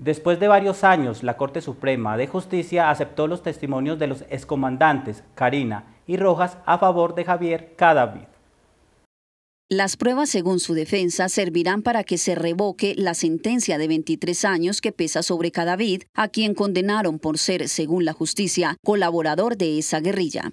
Después de varios años, la Corte Suprema de Justicia aceptó los testimonios de los excomandantes Karina y Rojas a favor de Javier Cadavid. Las pruebas, según su defensa, servirán para que se revoque la sentencia de 23 años que pesa sobre Cadavid, a quien condenaron por ser, según la justicia, colaborador de esa guerrilla.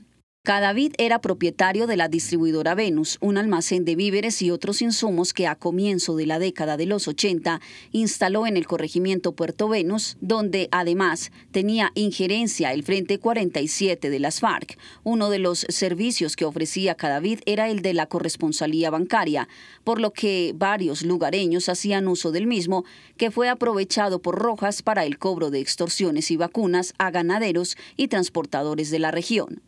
Cadavid era propietario de la distribuidora Venus, un almacén de víveres y otros insumos que a comienzo de la década de los 80 instaló en el corregimiento Puerto Venus, donde además tenía injerencia el Frente 47 de las FARC. Uno de los servicios que ofrecía Cadavid era el de la corresponsalía bancaria, por lo que varios lugareños hacían uso del mismo, que fue aprovechado por Rojas para el cobro de extorsiones y vacunas a ganaderos y transportadores de la región.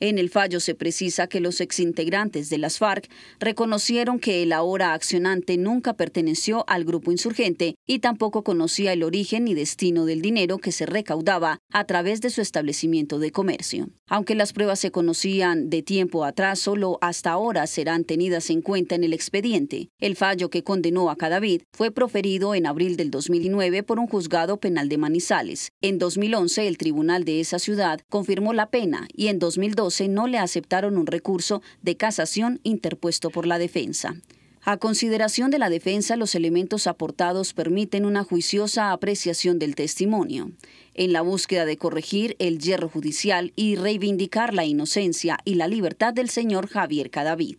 En el fallo se precisa que los exintegrantes de las FARC reconocieron que el ahora accionante nunca perteneció al grupo insurgente y tampoco conocía el origen y destino del dinero que se recaudaba a través de su establecimiento de comercio. Aunque las pruebas se conocían de tiempo atrás, solo hasta ahora serán tenidas en cuenta en el expediente. El fallo que condenó a Cadavid fue proferido en abril del 2009 por un juzgado penal de Manizales. En 2011, el tribunal de esa ciudad confirmó la pena y en 2012 no le aceptaron un recurso de casación interpuesto por la defensa. A consideración de la defensa, los elementos aportados permiten una juiciosa apreciación del testimonio. En la búsqueda de corregir el hierro judicial y reivindicar la inocencia y la libertad del señor Javier Cadavid.